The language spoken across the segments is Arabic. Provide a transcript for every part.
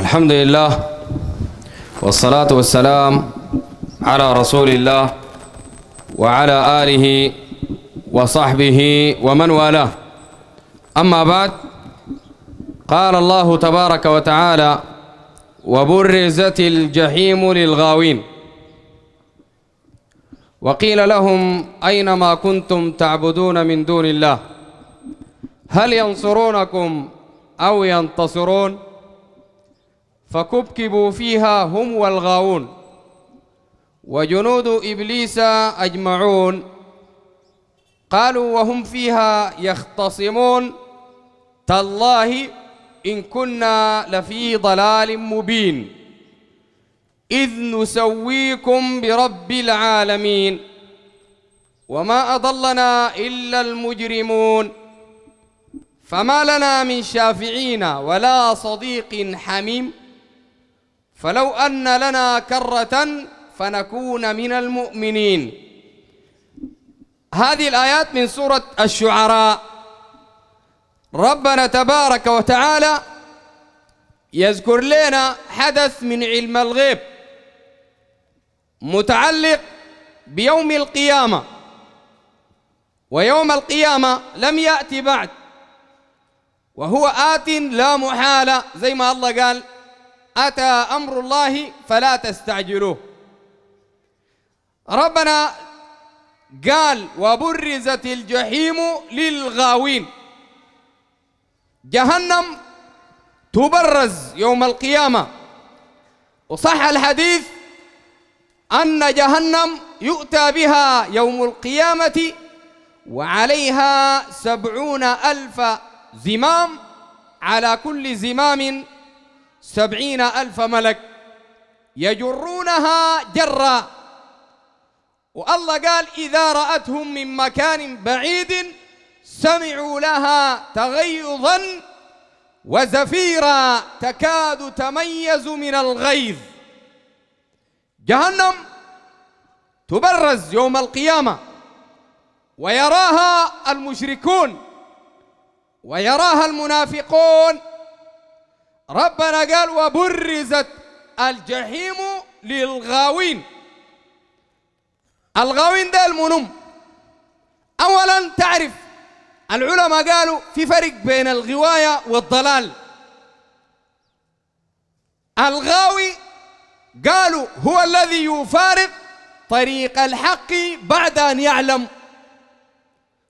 الحمد لله والصلاة والسلام على رسول الله وعلى آله وصحبه ومن والاه أما بعد قال الله تبارك وتعالى وبرزت الجحيم للغاوين وقيل لهم أين ما كنتم تعبدون من دون الله هل ينصرونكم أو ينتصرون؟ فكبكبوا فيها هم والغاوون وجنود إبليس أجمعون قالوا وهم فيها يختصمون تالله إن كنا لفي ضلال مبين إذ نسويكم برب العالمين وما أضلنا إلا المجرمون فما لنا من شافعين ولا صديق حميم فلو أن لنا كرة فنكون من المؤمنين هذه الآيات من سورة الشعراء ربنا تبارك وتعالى يذكر لنا حدث من علم الغيب متعلق بيوم القيامة ويوم القيامة لم يأتي بعد وهو آت لا محالة زي ما الله قال أتى أمر الله فلا تستعجلوه ربنا قال وبرزت الجحيم للغاوين جهنم تبرز يوم القيامة وصح الحديث أن جهنم يؤتى بها يوم القيامة وعليها سبعون ألف زمام على كل زمام سبعين ألف ملك يجرونها جرا والله قال إذا رأتهم من مكان بعيد سمعوا لها تغيظا وزفيرا تكاد تميز من الغيظ جهنم تبرز يوم القيامة ويراها المشركون ويراها المنافقون ربنا قال وبرزت الجحيم للغاوين الغاوين ده المنم اولا تعرف العلماء قالوا في فرق بين الغوايه والضلال الغاوي قالوا هو الذي يفارق طريق الحق بعد ان يعلم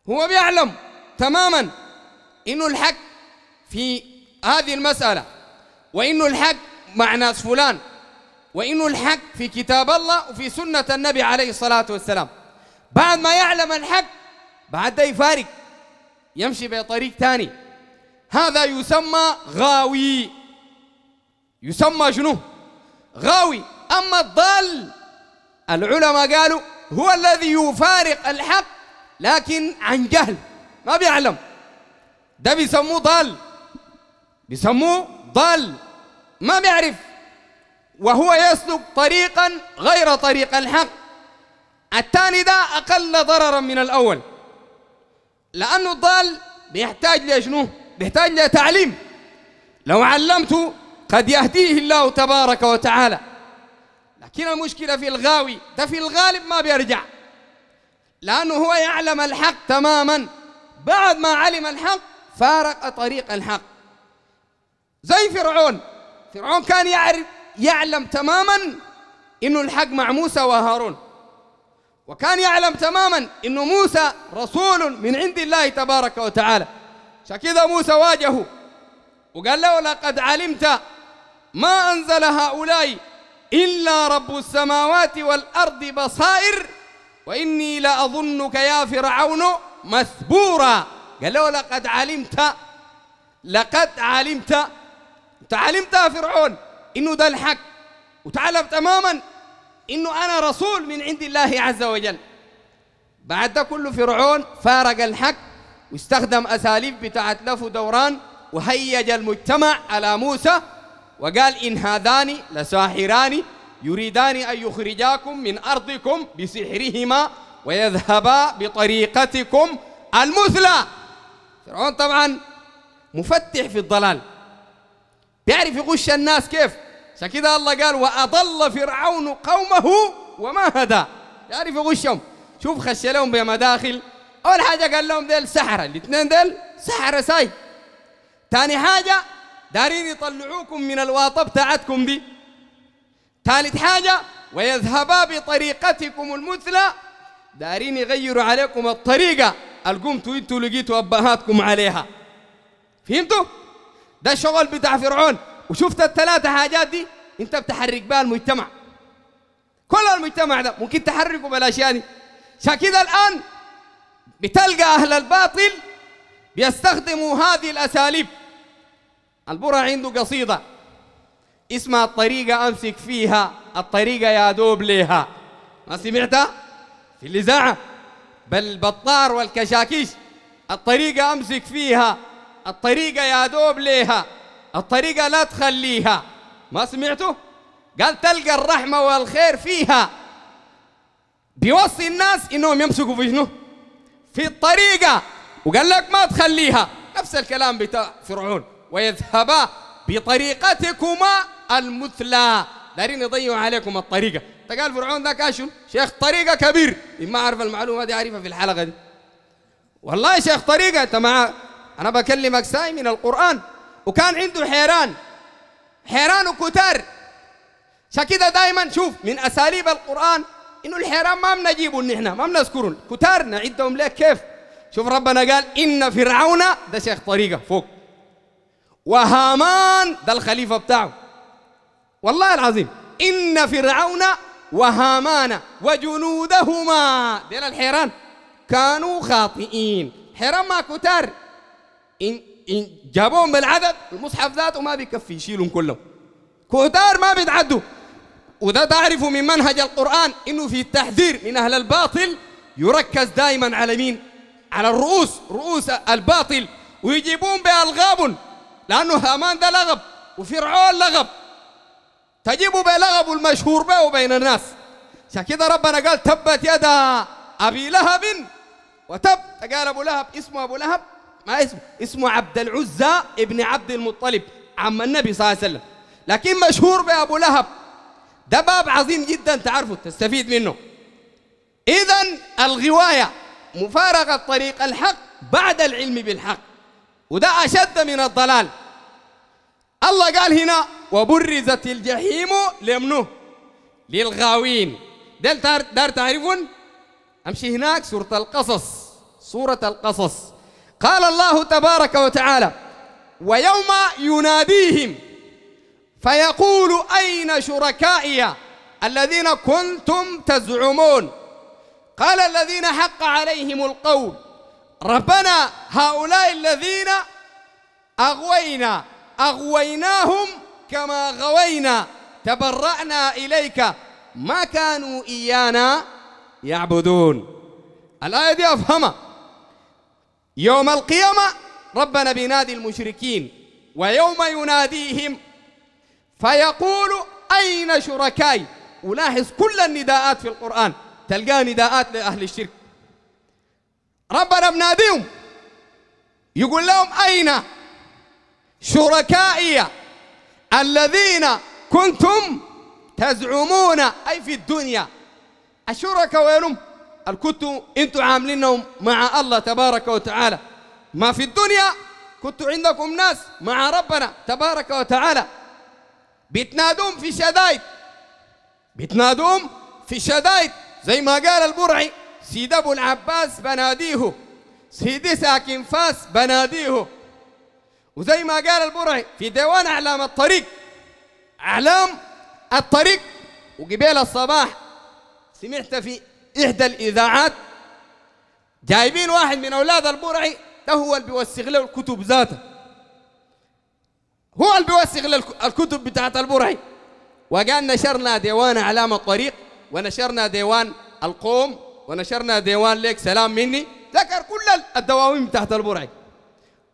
هو بيعلم تماما انه الحق في هذه المساله وإنه الحق مع ناس فلان وإنه الحق في كتاب الله وفي سنة النبي عليه الصلاة والسلام بعد ما يعلم الحق بعد ده يفارق يمشي بطريق ثاني هذا يسمى غاوي يسمى شنو غاوي أما الضال العلماء قالوا هو الذي يفارق الحق لكن عن جهل ما بيعلم ده بيسموه ضال بيسموه ضال ما بيعرف وهو يسلك طريقا غير طريق الحق الثاني ده أقل ضررا من الأول لأنه الضال بيحتاج لشنو؟ بيحتاج لتعليم لو علمته قد يهديه الله تبارك وتعالى لكن المشكلة في الغاوي ده في الغالب ما بيرجع لأنه هو يعلم الحق تماما بعد ما علم الحق فارق طريق الحق زي فرعون فرعون كان يعرف يعلم تماما انه الحق مع موسى وهارون وكان يعلم تماما انه موسى رسول من عند الله تبارك وتعالى عشان كذا موسى واجهه وقال له لقد علمت ما انزل هؤلاء الا رب السماوات والارض بصائر واني لاظنك يا فرعون مثبورا قال له لقد علمت لقد علمت يا فرعون انه ده الحق وتعلم تماما انه انا رسول من عند الله عز وجل بعد ده كله فرعون فارق الحق واستخدم اساليب بتاعت لف ودوران وهيج المجتمع على موسى وقال ان هذان لساحران يريدان ان يخرجاكم من ارضكم بسحرهما ويذهبا بطريقتكم المثلى فرعون طبعا مفتح في الضلال بيعرف يغش الناس كيف عشان كده الله قال واضل فرعون قومه وما هدى يعرف يغشهم شوف خش لهم بمداخل اول حاجه قال لهم ديل سحره الاثنين ديل سحره ساي ثاني حاجه دارين يطلعوكم من الواطه بتاعتكم دي ثالث حاجه ويذهبا بطريقتكم المثلى دارين يغيروا عليكم الطريقه اللي قمتوا انتوا لقيتوا ابهاتكم عليها فهمتوا ده شغل بتاع فرعون وشفت الثلاثة حاجات دي انت بتحرك بها المجتمع كل المجتمع ده ممكن تحركه بالاشياء دي يعني. عشان كده الان بتلقى اهل الباطل بيستخدموا هذه الاساليب البرع عنده قصيده اسمها الطريقه امسك فيها الطريقه يا دوب ليها ما سمعتها في الاذاعه بل البطار والكشاكيش الطريقه امسك فيها الطريقة يا دوب ليها الطريقة لا تخليها ما سمعتوا؟ قال تلقى الرحمة والخير فيها بيوصي الناس انهم يمسكوا في شنو؟ في الطريقة وقال لك ما تخليها نفس الكلام بتاع فرعون ويذهبا بطريقتكما المثلى دارين يضيعوا عليكم الطريقة تقال فرعون ذاك اشن شيخ طريقة كبير ما أعرف المعلومة دي عارفها في الحلقة دي والله يا شيخ طريقة أنت مع أنا بكلمك ساي من القرآن وكان عنده حيران حيران وكتار شكده دائما شوف من أساليب القرآن إنه الحيران ما بنجيبه نحن ما بنذكره كتار نعدهم لك كيف شوف ربنا قال إن فرعون ده شيخ طريقة فوق وهامان ده الخليفة بتاعه والله العظيم إن فرعون وهامان وجنودهما ديل الحيران كانوا خاطئين حيران ما كتار إن, إن جابوهم بالعدد المصحف ذاته ما بيكفي يشيلهم كلهم كتار ما بيتعدوا وده تعرفوا من منهج القرآن إنه في التحذير من أهل الباطل يركز دائما على مين؟ على الرؤوس رؤوس الباطل ويجيبون بألغاب لأنه هامان ده لغب وفرعون لغب تجيبوا بلغب المشهور به بين الناس عشان كده ربنا قال تبت يدا أبي لهب وتب قال أبو لهب اسمه أبو لهب ما اسمه اسمه عبد العزى ابن عبد المطلب عم النبي صلى الله عليه وسلم لكن مشهور بأبو لهب ده باب عظيم جدا تعرفه تستفيد منه إذا الغواية مفارقة طريق الحق بعد العلم بالحق وده أشد من الضلال الله قال هنا وبرزت الجحيم لمنه للغاوين دل دار تعرفون امشي هناك سورة القصص سورة القصص قال الله تبارك وتعالى ويوم يناديهم فيقول أين شركائي الذين كنتم تزعمون قال الذين حق عليهم القول ربنا هؤلاء الذين أغوينا أغويناهم كما غوينا تبرأنا إليك ما كانوا إيانا يعبدون الآية دي أفهمها يوم القيامة ربنا بينادي المشركين ويوم يناديهم فيقول أين شركائي ولاحظ كل النداءات في القرآن تلقاه نداءات لأهل الشرك ربنا بناديهم يقول لهم أين شركائي الذين كنتم تزعمون أي في الدنيا الشركاء وينهم الكتو انتوا عاملينهم مع الله تبارك وتعالى ما في الدنيا كنتوا عندكم ناس مع ربنا تبارك وتعالى بتنادوهم في شدايد بتنادوهم في شدايد زي ما قال البرعي سيد ابو العباس بناديه سيدي ساكن فاس بناديه وزي ما قال البرعي في ديوان اعلام الطريق اعلام الطريق وقبيل الصباح سمعت في إحدى الإذاعات جايبين واحد من أولاد البرعي ده هو اللي بيوسخ له الكتب ذاته هو اللي بيوسخ الكتب بتاعت البرعي وقال نشرنا ديوان أعلام الطريق ونشرنا ديوان القوم ونشرنا ديوان ليك سلام مني ذكر كل الدواوين بتاعت البرعي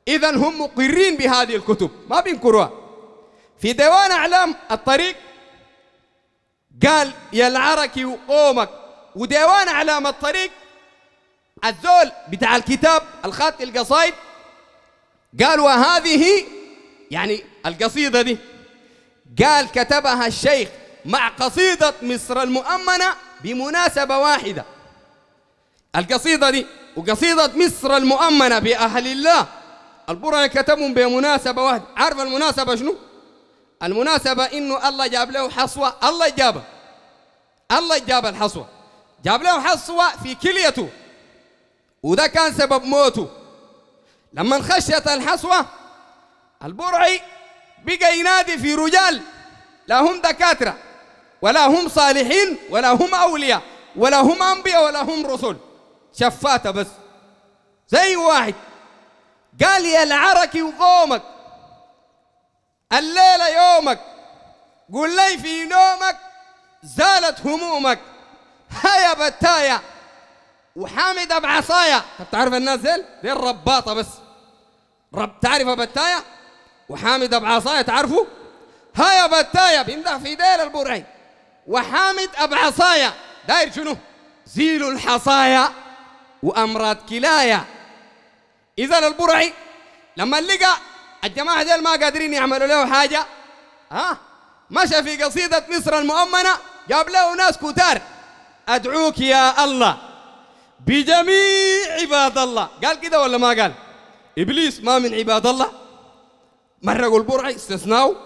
إذا هم مقرين بهذه الكتب ما بينكروها في ديوان أعلام الطريق قال يا العركي وقومك وديوان أعلام الطريق الذول بتاع الكتاب الخات القصايد قال وهذه يعني القصيدة دي قال كتبها الشيخ مع قصيدة مصر المؤمنة بمناسبة واحدة القصيدة دي وقصيدة مصر المؤمنة بأهل الله البرهان كتبهم بمناسبة واحدة عارف المناسبة شنو؟ المناسبة إنه الله جاب له حصوة الله جابه الله جاب الحصوة جاب لهم حصوة في كليته وده كان سبب موته لما خشيت الحصوة البرعي بقى ينادي في رجال لا هم دكاترة ولا هم صالحين ولا هم أولياء ولا هم أنبياء ولا هم رسل شفاتة بس زي واحد قال يا العركي وقومك الليلة يومك قل لي في نومك زالت همومك هيا بتايا وحامد بعصايا انت تعرف الناس ديل دي الرباطه بس رب تعرف بتايا وحامد بعصايا تعرفوا هيا بتايا بيمدح في ديل البرعي وحامد بعصايا داير شنو زيل الحصايا وامراض كلايا اذا البرعي لما لقى الجماعه ديل ما قادرين يعملوا له حاجه ها مشى في قصيده مصر المؤمنه جاب له ناس كتار أدعوك يا الله بجميع عباد الله قال كده ولا ما قال إبليس ما من عباد الله قول البرع استثناو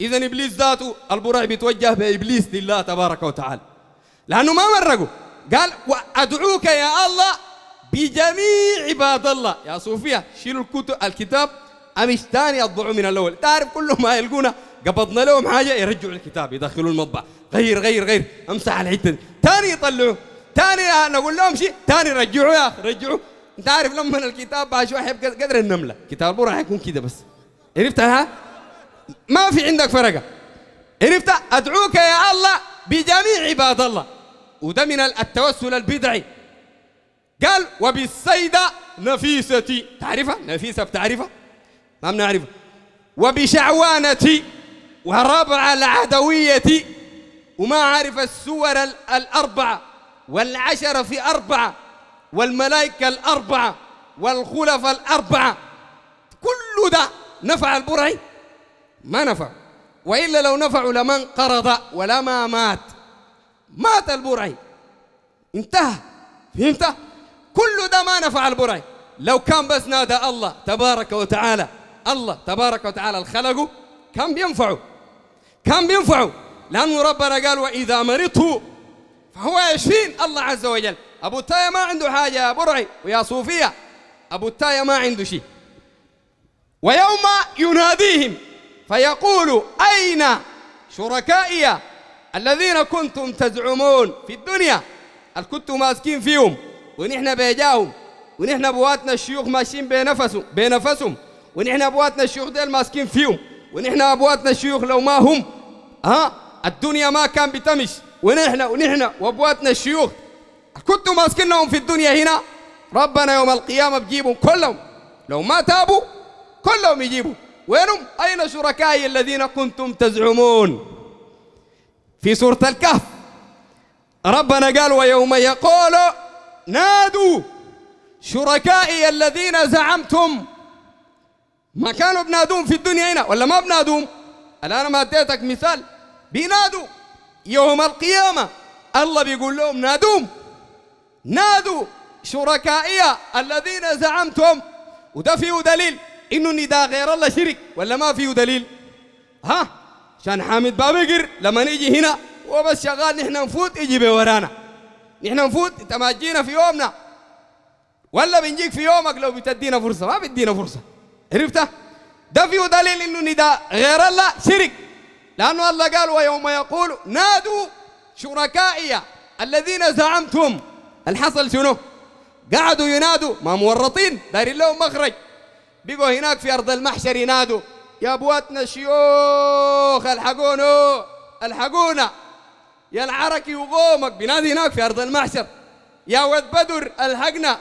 إذا إبليس ذاته البرع بيتوجه بإبليس لله تبارك وتعالى لأنه ما مرقوا قال وأدعوك يا الله بجميع عباد الله يا صوفيا شيلوا الكتب الكتاب أمش تاني الضعو من الأول تعرف كل ما يلقونه قبضنا لهم حاجه يرجعوا الكتاب يدخلوا المطبع غير غير غير امسح الحته دي ثاني يطلعوه ثاني آه، نقول لهم شيء ثاني رجعوا يا اخي رجعوا انت عارف لما الكتاب بعد شوي حيبقى قدر النمله كتاب راح يكون كده بس عرفتها ما في عندك فرقه عرفت ادعوك يا الله بجميع عباد الله وده من التوسل البدعي قال وبالسيدة نفيستي تعرفها نفيسة بتعرفها ما بنعرفها وبشعوانتي وهرابر على عدويتي وما عارف السور الأربعة والعشرة في أربعة والملائكة الأربعة والخلفاء الأربعة كل ده نفع البرعي ما نفع وإلا لو نفعوا لما انقرض ولما مات مات البرعي انتهى فهمت كل ده ما نفع البرعي لو كان بس نادى الله تبارك وتعالى الله تبارك وتعالى الخلق كان بينفعه كان بينفعه لأنه ربنا قال وإذا مرضت فهو يشفين الله عز وجل أبو التاية ما عنده حاجة يا برعي ويا صوفية أبو التاية ما عنده شيء ويوم يناديهم فيقول أين شركائي الذين كنتم تزعمون في الدنيا اللي كنتم ماسكين فيهم ونحن بيجاهم ونحن بواتنا الشيوخ ماشيين بنفسهم بنفسهم ونحن بواتنا الشيوخ ديل ماسكين فيهم ونحن أبواتنا الشيوخ لو ما هم ها الدنيا ما كان بتمش ونحن ونحن وأبواتنا الشيوخ كنتوا ماسكينهم في الدنيا هنا ربنا يوم القيامة بجيبهم كلهم لو ما تابوا كلهم يجيبوا وينهم أين شركائي الذين كنتم تزعمون في سورة الكهف ربنا قال ويوم يقول نادوا شركائي الذين زعمتم ما كانوا بنادوم في الدنيا هنا ولا ما بنادوهم الآن ما اديتك مثال بينادوا يوم القيامة الله بيقول لهم نادوم نادوا شركائي الذين زعمتم وده فيه دليل انه النداء غير الله شرك ولا ما فيه دليل ها عشان حامد بابقر لما نيجي هنا هو بس شغال نحن نفوت يجي بورانا نحن نفوت انت ما تجينا في يومنا ولا بنجيك في يومك لو بتدينا فرصه ما بتدينا فرصه عرفته ده فيه دليل انه نداء غير الله شرك لانه الله قال ويوم يقول نادوا شركائي الذين زعمتم الحصل شنو قعدوا ينادوا ما مورطين دارين لهم مخرج بقوا هناك في ارض المحشر ينادوا يا ابواتنا الشيوخ الحقونا الحقونا يا العركي وقومك بنادي هناك في ارض المحشر يا ود بدر الحقنا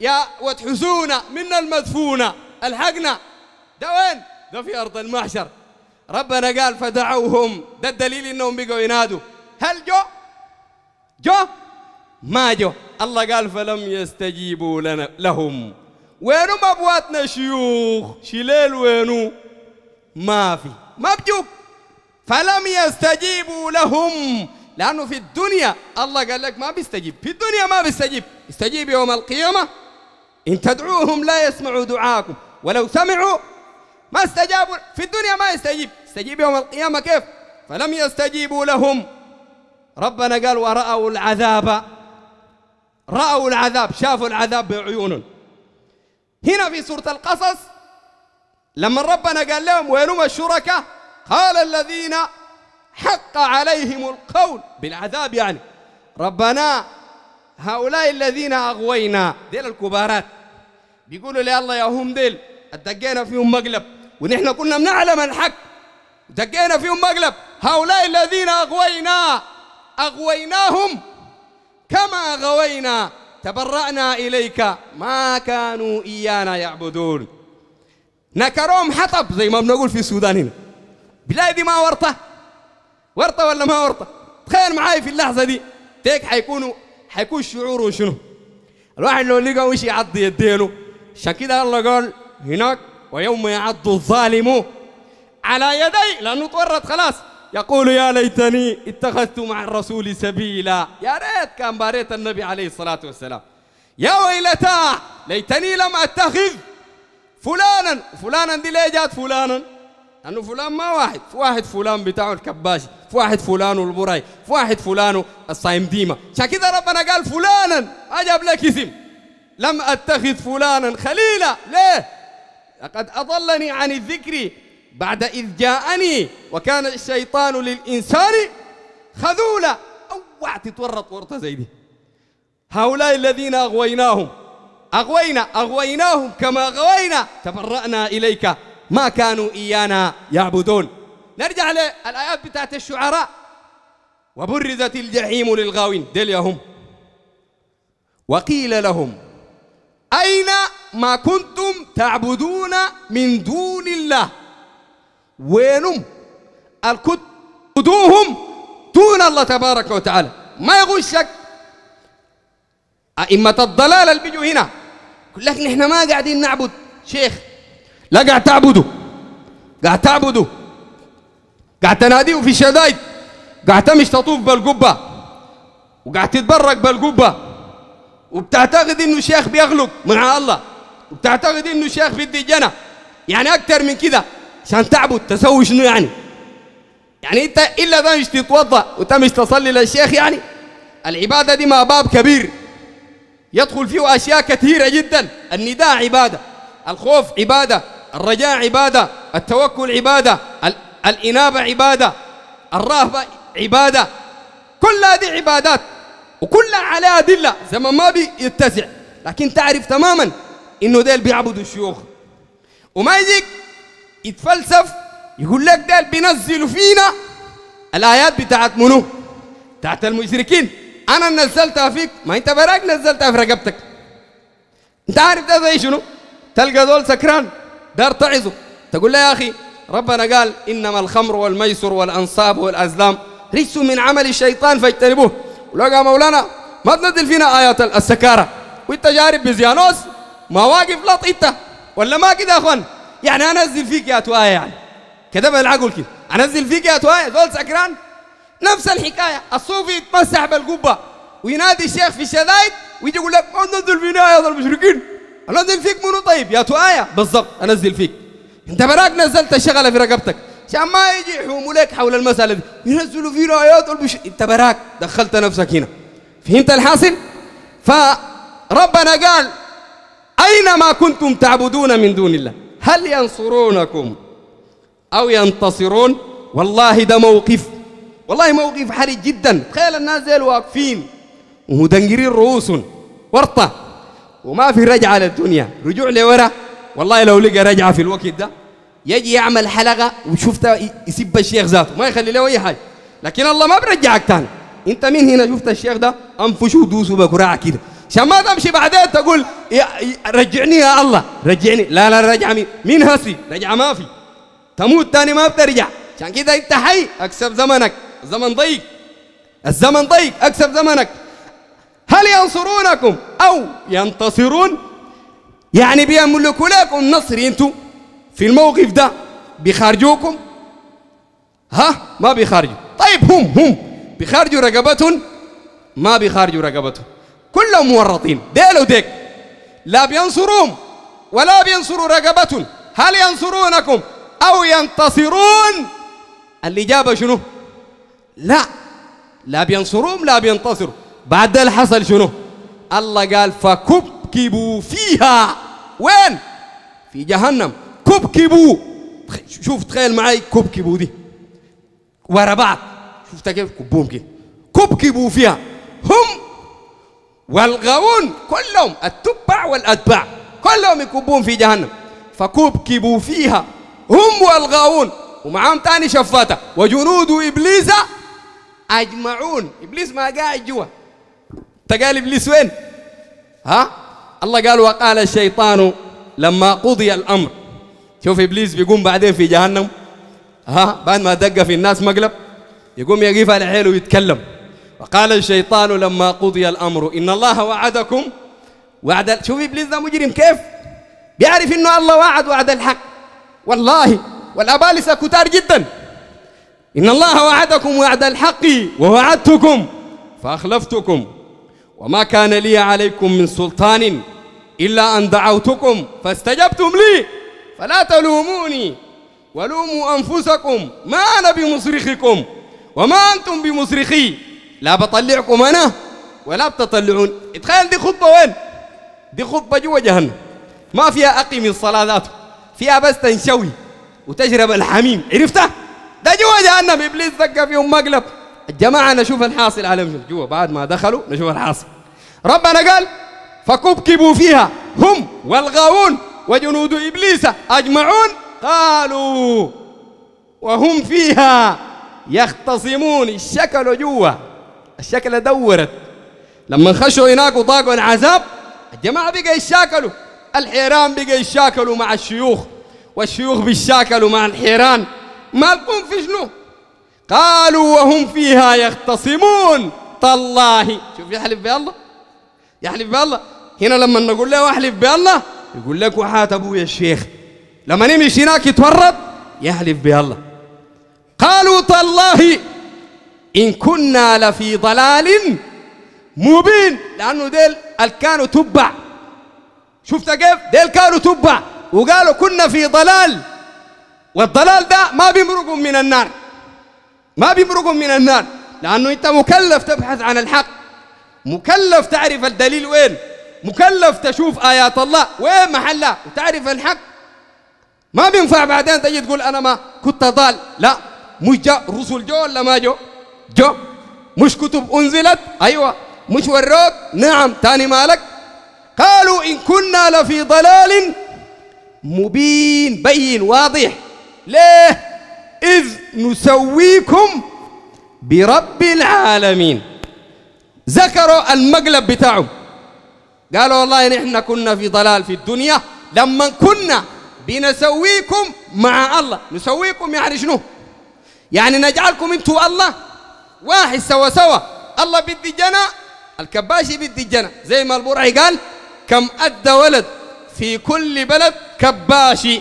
يا ود حسونا منا المدفونه الحقنا ده وين ده في أرض المحشر ربنا قال فدعوهم ده الدليل إنهم بقوا ينادوا هل جو جو ما جو الله قال فلم يستجيبوا لنا لهم وينو مبواتنا شيوخ شليل وينو ما في ما بجوك فلم يستجيبوا لهم لأنه في الدنيا الله قال لك ما بيستجيب في الدنيا ما بيستجيب يستجيب يوم القيامة إن تدعوهم لا يسمعوا دعاكم ولو سمعوا ما استجابوا في الدنيا ما يستجيب استجيب يوم القيامة كيف فلم يستجيبوا لهم ربنا قال ورأوا العذاب رأوا العذاب شافوا العذاب بعيونهم هنا في سورة القصص لما ربنا قال لهم وينما الشركاء قال الذين حق عليهم القول بالعذاب يعني ربنا هؤلاء الذين أغوينا ديل الكبارات بيقولوا لي الله يا هم ديل دقينا فيهم مقلب ونحن كنا بنعلم الحق دقينا فيهم مقلب هؤلاء الذين أغوينا أغويناهم كما غوينا تبرأنا إليك ما كانوا إيانا يعبدون نكرهم حطب زي ما بنقول في السودان هنا بلادي ما ورطة ورطة ولا ما ورطة تخيل معاي في اللحظة دي تيك حيكونوا حيكون شعوره شنو الواحد لو لقى وش يعض يديله عشان كده الله قال هناك ويوم يعض الظالم على يدي لأنه تورط خلاص يقول يا ليتني اتخذت مع الرسول سبيلا يا ريت كان باريت النبي عليه الصلاة والسلام يا ويلتا ليتني لم أتخذ فلانا فلانا دي ليه جات فلانا لأنه فلان ما واحد في واحد فلان بتاعه الكباش في واحد فلان البري في واحد فلان الصايم ديما عشان كده ربنا قال فلانا أجاب لك اسم لم أتخذ فلانا خليلا ليه لقد أضلني عن الذكر بعد إذ جاءني وكان الشيطان للإنسان خذولا أوعى تتورط ورطة زي دي هؤلاء الذين أغويناهم أغوينا أغويناهم كما غوينا تبرأنا إليك ما كانوا إيانا يعبدون نرجع للآيات بتاعت الشعراء وبرزت الجحيم للغاوين دليهم وقيل لهم أين ما كنتم تعبدون من دون الله وينهم الكتبهم دون الله تبارك وتعالى ما يغشك أئمة الضلال اللي بيجوا هنا يقول لك نحن ما قاعدين نعبد شيخ لا قاعد تعبده قاعد تعبده قاعد تناديه في الشدايد قاعد تمش تطوف بالقبة وقاعد تتبرك بالقبة وبتعتقد انه شيخ بيغلق مع الله وبتعتقد انه الشيخ بدي الجنة يعني اكثر من كذا عشان تعبد تسوي شنو يعني يعني انت الا تمشي مش تتوضا وتمشي تصلي للشيخ يعني العباده دي ما باب كبير يدخل فيه اشياء كثيره جدا النداء عباده الخوف عباده الرجاء عباده التوكل عباده الانابه عباده الرهبه عباده كل هذه عبادات وكلها عليها ادله زمان ما بيتسع لكن تعرف تماما انه ديل بيعبدوا الشيوخ وما يجيك يتفلسف يقول لك ديل بينزلوا فينا الايات بتاعت منو؟ بتاعت المشركين انا نزلتها فيك ما انت براك نزلتها في رقبتك انت عارف ده زي شنو؟ تلقى دول سكران دار تعظه تقول له يا اخي ربنا قال انما الخمر والميسر والانصاب والازلام رجس من عمل الشيطان فاجتنبوه ولقى مولانا ما تنزل فينا ايات السكاره وانت جارب بزيانوس مواقف لط انت ولا ما كده يا اخوان يعني انزل فيك يا توايا يعني كتبها العقل كده انزل فيك يا توايا زول سكران نفس الحكايه الصوفي يتمسح بالقبه وينادي الشيخ في الشدايد ويجي يقول لك انزل فينا يا المشركين انزل فيك منو طيب يا توايا بالضبط انزل فيك انت براك نزلت الشغله في رقبتك عشان ما يجي يحوموا لك حول المساله دي ينزلوا فينا يا والبش... انت براك دخلت نفسك هنا فهمت الحاصل فربنا قال أين ما كنتم تعبدون من دون الله هل ينصرونكم أو ينتصرون والله ده موقف والله موقف حرج جدا تخيل الناس زي واقفين ومدنجرين رؤوسهم ورطة وما في رجعة للدنيا رجوع لورا والله لو لقى رجعة في الوقت ده يجي يعمل حلقة وشفته يسب الشيخ ذاته ما يخلي له أي حاجة لكن الله ما برجعك تاني انت من هنا شفت الشيخ ده انفشوا دوسوا بكراعة كده عشان ما تمشي بعدين تقول يا رجعني يا الله رجعني لا لا رجع مين مين هسي رجع ما في تموت تاني ما بترجع عشان كذا انت حي اكسب زمنك الزمن ضيق الزمن ضيق اكسب زمنك هل ينصرونكم او ينتصرون يعني بيملكوا لكم نصر انتوا في الموقف ده بيخارجوكم ها ما بيخارجوا طيب هم هم بيخارجوا رقبتهم ما بيخارجوا رقبتهم كلهم مورطين ديل وديك لا بينصروهم ولا بينصروا رقبة هل ينصرونكم أو ينتصرون الإجابة شنو لا لا بينصروهم لا بينتصروا بعد اللي حصل شنو الله قال فكبكبوا فيها وين في جهنم كبكبوا شوف تخيل معي كبكبوا دي ورا بعض شفت كيف كبوهم كده كبكبوا فيها هم والغاون كلهم التبع والأتباع كلهم يكبون في جهنم فكبكبوا فيها هم والغاون ومعاهم تاني شفاتة وجنود إبليس أجمعون إبليس ما قاعد جوا أنت قال إبليس وين ها الله قال وقال الشيطان لما قضي الأمر شوف إبليس بيقوم بعدين في جهنم ها بعد ما دق في الناس مقلب يقوم يقف على حيله ويتكلم وقال الشيطان لما قضي الأمر إن الله وعدكم وعد شوف إبليس ذا مجرم كيف بيعرف إنه الله وعد وعد الحق والله والأبالسة كتار جدا إن الله وعدكم وعد الحق ووعدتكم فأخلفتكم وما كان لي عليكم من سلطان إلا أن دعوتكم فاستجبتم لي فلا تلوموني ولوموا أنفسكم ما أنا بمصرخكم وما أنتم بمصرخي لا بطلعكم أنا ولا بتطلعون تخيل دي خطبة وين دي خطبة جوا جهنم ما فيها اقيم الصلاة ذاته فيها بس تنشوي وتشرب الحميم عرفتها ده جوا جهنم إبليس دق فيهم مقلب الجماعة نشوف الحاصل عليهم جوا بعد ما دخلوا نشوف الحاصل ربنا قال فكبكبوا فيها هم والغاوون وجنود إبليس أجمعون قالوا وهم فيها يختصمون الشكل جوا الشكلة دورت لما خشوا هناك وطاقوا العذاب الجماعة بقى يشاكلوا الحيران بقى يشاكلوا مع الشيوخ والشيوخ بيشاكلوا مع الحيران مالكم في شنو قالوا وهم فيها يختصمون تالله شوف يحلف بالله يحلف بالله هنا لما نقول له احلف بالله يقول لك وحات ابويا الشيخ لما نمشي هناك يتورط يحلف بالله قالوا تالله إن كنا لفي ضلال مبين لأنه ديل كانوا تبع شفت كيف؟ ديل كانوا تبع وقالوا كنا في ضلال والضلال ده ما بيمرقهم من النار ما بيمرقهم من النار لأنه أنت مكلف تبحث عن الحق مكلف تعرف الدليل وين مكلف تشوف آيات الله وين محلها وتعرف الحق ما بينفع بعدين تجي تقول أنا ما كنت ضال لا مش رسل جو ولا ما جو جو مش كتب أنزلت أيوة مش وروك نعم تاني مالك قالوا إن كنا لفي ضلال مبين بين واضح ليه إذ نسويكم برب العالمين ذكروا المقلب بتاعهم قالوا والله نحن كنا في ضلال في الدنيا لما كنا بنسويكم مع الله نسويكم يعني شنو يعني نجعلكم انتم الله واحد سوا سوا الله بدي جنى الكباشي بدي جنى زي ما البرعي قال كم أدى ولد في كل بلد كباشي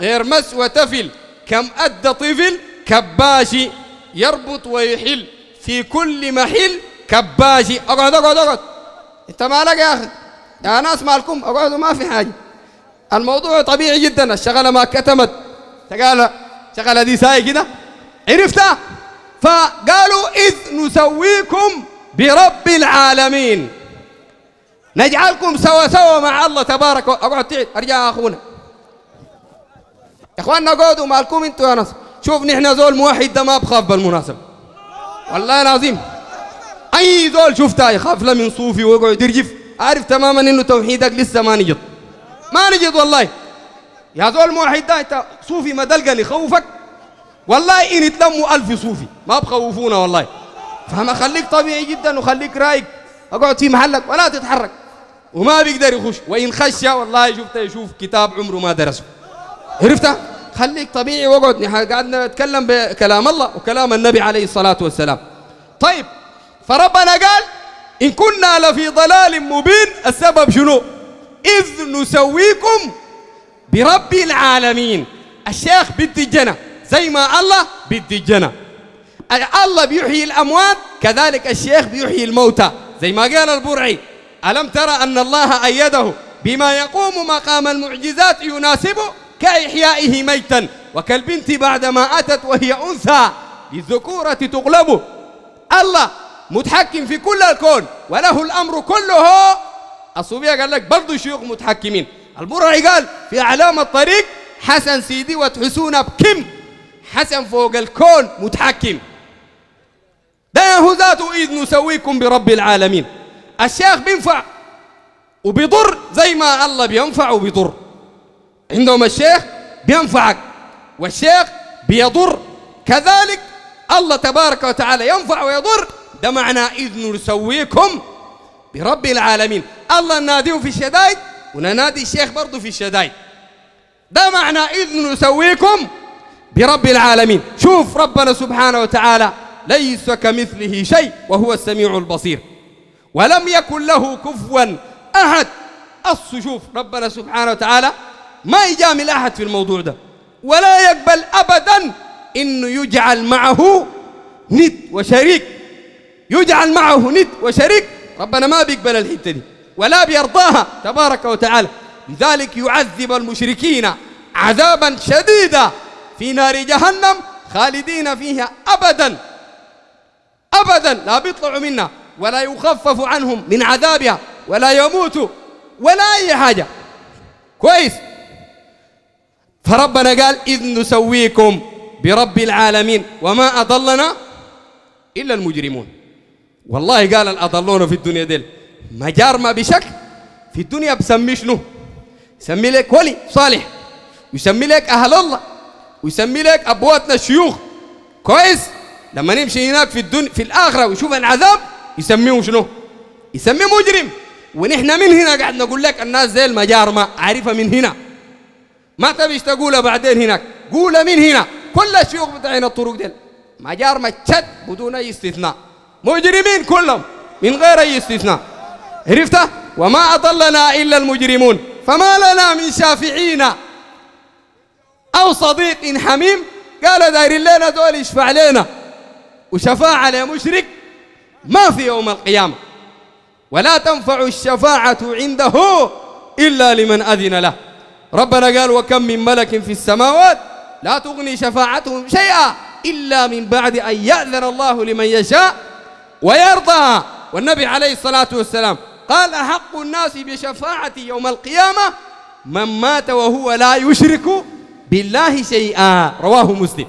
غير مس وتفل كم أدى طفل كباشي يربط ويحل في كل محل كباشي اقعد اقعد اقعد انت مالك يا اخي يا ناس مالكم اقعدوا ما في حاجه الموضوع طبيعي جدا الشغله ما كتمت شغله شغله دي ساي كده عرفتها فقالوا إذ نسويكم برب العالمين نجعلكم سوا سوا مع الله تبارك اقعد تعيد ارجع اخونا يا اخواننا اقعدوا مالكم انتوا يا ناس شوف نحن زول موحد ده ما بخاف بالمناسبة والله العظيم اي زول شفتها يخاف له من صوفي ويقعد يرجف عارف تماما انه توحيدك لسه ما نجد ما نجد والله يا زول موحد ده انت صوفي ما دلقني يخوفك والله إن يتلموا ألف صوفي ما بخوفونا والله فما خليك طبيعي جدا وخليك رايق اقعد في محلك ولا تتحرك وما بيقدر يخش وإن خش والله شفت يشوف كتاب عمره ما درسه عرفت خليك طبيعي واقعد قعدنا نتكلم بكلام الله وكلام النبي عليه الصلاة والسلام طيب فربنا قال إن كنا لفي ضلال مبين السبب شنو إذ نسويكم برب العالمين الشيخ بنت الجنة زي ما الله بيدي الجنة الله بيحيي الأموات كذلك الشيخ بيحيي الموتى زي ما قال البرعي ألم ترى أن الله أيده بما يقوم مقام المعجزات يناسبه كإحيائه ميتا وكالبنت بعدما أتت وهي أنثى للذكورة تقلبه الله متحكم في كل الكون وله الأمر كله الصوفية قال لك برضو شيوخ متحكمين البرعي قال في أعلام الطريق حسن سيدي وتحسون بكم حسن فوق الكون متحكم ده يا ذاته إذ نسويكم برب العالمين الشيخ بينفع وبيضر زي ما الله بينفع وبيضر عندهم الشيخ بينفعك والشيخ بيضر كذلك الله تبارك وتعالى ينفع ويضر ده معنى إذ نسويكم برب العالمين الله ناديه في الشدائد وننادي الشيخ برضه في الشدائد ده معنى إذ نسويكم برب العالمين شوف ربنا سبحانه وتعالى ليس كمثله شيء وهو السميع البصير ولم يكن له كفوا أحد أص شوف ربنا سبحانه وتعالى ما يجامل أحد في الموضوع ده ولا يقبل أبدا إنه يجعل معه ند وشريك يجعل معه ند وشريك ربنا ما بيقبل الحتة دي ولا بيرضاها تبارك وتعالى لذلك يعذب المشركين عذابا شديدا في نار جهنم خالدين فيها أبدا أبدا لا بيطلعوا منها ولا يخفف عنهم من عذابها ولا يموتوا ولا أي حاجة كويس فربنا قال إذ نسويكم برب العالمين وما أضلنا إلا المجرمون والله قال الأضلون في الدنيا ديل مجار ما بشك في الدنيا بسمي شنو سمي لك ولي صالح يسمي لك أهل الله ويسمي لك ابواتنا الشيوخ كويس لما نمشي هناك في الدنيا في الاخره ويشوف العذاب يسميه شنو؟ يسميه مجرم ونحن من هنا قاعد نقول لك الناس زي المجارمه عارفها من هنا ما تبيش تقولها بعدين هناك قولها من هنا كل الشيوخ بتاعنا الطرق دي مجارمه شد بدون اي استثناء مجرمين كلهم من غير اي استثناء عرفت؟ وما اضلنا الا المجرمون فما لنا من شافعين أو صديق حميم قالوا دايرين لنا دول يشفع لنا وشفاعة لمشرك ما في يوم القيامة ولا تنفع الشفاعة عنده إلا لمن أذن له ربنا قال وكم من ملك في السماوات لا تغني شفاعتهم شيئا إلا من بعد أن يأذن الله لمن يشاء ويرضى والنبي عليه الصلاة والسلام قال أحق الناس بشفاعتي يوم القيامة من مات وهو لا يشرك بالله شيئا رواه مسلم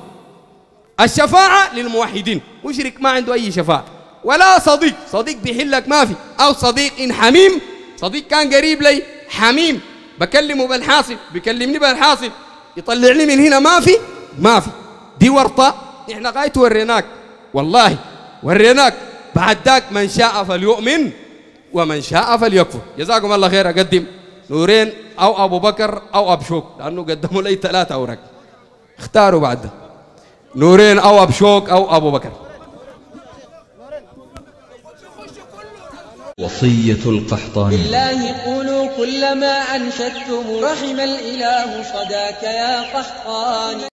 الشفاعة للموحدين مشرك ما عنده أي شفاعة ولا صديق صديق بيحلك ما في أو صديق إن حميم صديق كان قريب لي حميم بكلمه بالحاصل بكلمني بالحاصل يطلع لي من هنا ما في ما في دي ورطة إحنا غاية وريناك والله وريناك بعد ذاك من شاء فليؤمن ومن شاء فليكفر جزاكم الله خير أقدم نورين أو أبو بكر أو أبشوك لأنه قدموا لي ثلاثة أوراق اختاروا بعد نورين أو أبشوك أو أبو بكر وصية القحطاني بالله قولوا كلما أنشدتم رحم الإله صداك يا قحطاني